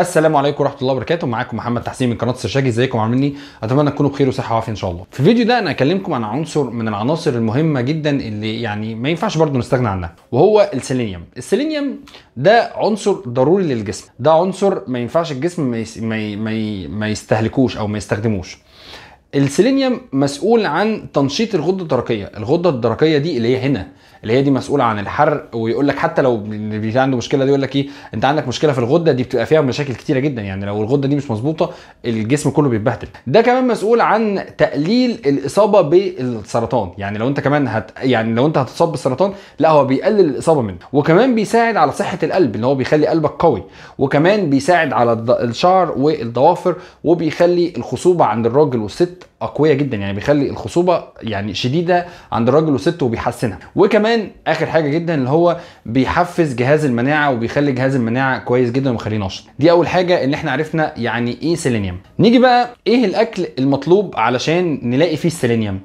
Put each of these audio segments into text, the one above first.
السلام عليكم ورحمه الله وبركاته معاكم محمد تحسين من قناه السشاجي ازيكم عاملين ايه؟ اتمنى تكونوا بخير وصحه وعافيه ان شاء الله في الفيديو ده انا هكلمكم عن عنصر من العناصر المهمه جدا اللي يعني ما ينفعش برضه نستغنى عنها وهو السيلينيوم السيلينيوم ده عنصر ضروري للجسم ده عنصر ما ينفعش الجسم ما, ما, ما يستهلكوش او ما يستخدموش السيلينيوم مسؤول عن تنشيط الغده الدرقيه الغده الدرقيه دي اللي هي هنا اللي هي دي مسؤوله عن الحرق ويقول لك حتى لو اللي عنده مشكله دي يقول لك ايه انت عندك مشكله في الغده دي بتبقى فيها مشاكل كتيره جدا يعني لو الغده دي مش مظبوطه الجسم كله بيتبهدل ده كمان مسؤول عن تقليل الاصابه بالسرطان يعني لو انت كمان هت يعني لو انت هتصاب بالسرطان لا هو بيقلل الاصابه منه وكمان بيساعد على صحه القلب ان هو بيخلي قلبك قوي وكمان بيساعد على الشعر والضوافر وبيخلي الخصوبه عند الراجل والست اقويه جدا يعني بيخلي الخصوبه يعني شديده عند الراجل والست وبيحسنها وكمان اخر حاجه جدا اللي هو بيحفز جهاز المناعه وبيخلي جهاز المناعه كويس جدا ومخليه نشط دي اول حاجه ان احنا عرفنا يعني ايه سيلينيوم نيجي بقى ايه الاكل المطلوب علشان نلاقي فيه السيلينيوم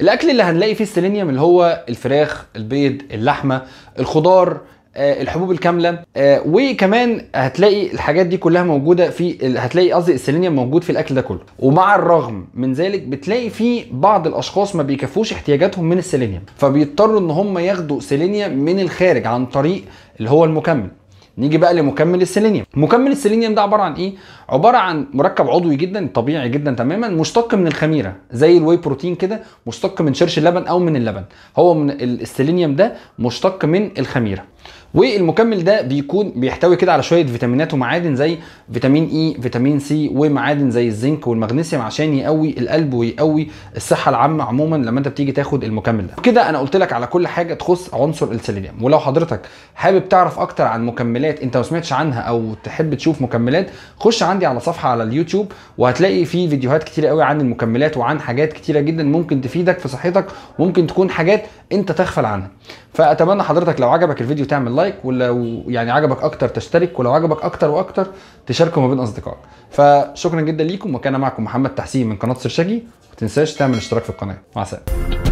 الاكل اللي هنلاقي فيه السيلينيوم اللي هو الفراخ البيض اللحمه الخضار آه، الحبوب الكامله آه، وكمان هتلاقي الحاجات دي كلها موجوده في هتلاقي قصدي السيلينيوم موجود في الاكل ده كله ومع الرغم من ذلك بتلاقي في بعض الاشخاص ما بيكفوش احتياجاتهم من السيلينيوم فبيضطروا ان هم ياخدوا سيلينيوم من الخارج عن طريق اللي هو المكمل نيجي بقى لمكمل السيلينيوم مكمل السيلينيوم ده عباره عن ايه عباره عن مركب عضوي جدا طبيعي جدا تماما مشتق من الخميره زي الواي بروتين كده مشتق من شرش اللبن او من اللبن هو من السيلينيوم ده مشتق من الخميره والمكمل ده بيكون بيحتوي كده على شويه فيتامينات ومعادن زي فيتامين اي e، فيتامين سي ومعادن زي الزنك والمغنيسيوم عشان يقوي القلب ويقوي الصحه العامه عموما لما انت بتيجي تاخد المكمل ده كده انا قلت لك على كل حاجه تخص عنصر السيلينيوم ولو حضرتك حابب تعرف اكتر عن مكملات انت ما سمعتش عنها او تحب تشوف مكملات خش عندي على صفحه على اليوتيوب وهتلاقي في فيديوهات كتير قوي عن المكملات وعن حاجات كتيره جدا ممكن تفيدك في صحتك وممكن تكون حاجات انت تغفل عنها فاتمنى حضرتك لو عجبك الفيديو تعمل لايك ولو يعني عجبك اكتر تشترك ولو عجبك اكتر واكتر تشاركه ما بين اصدقائك فشكرا جدا ليكم وكان معكم محمد تحسين من قناه سرشاجي وتنساش تعمل اشتراك في القناه مع السلامه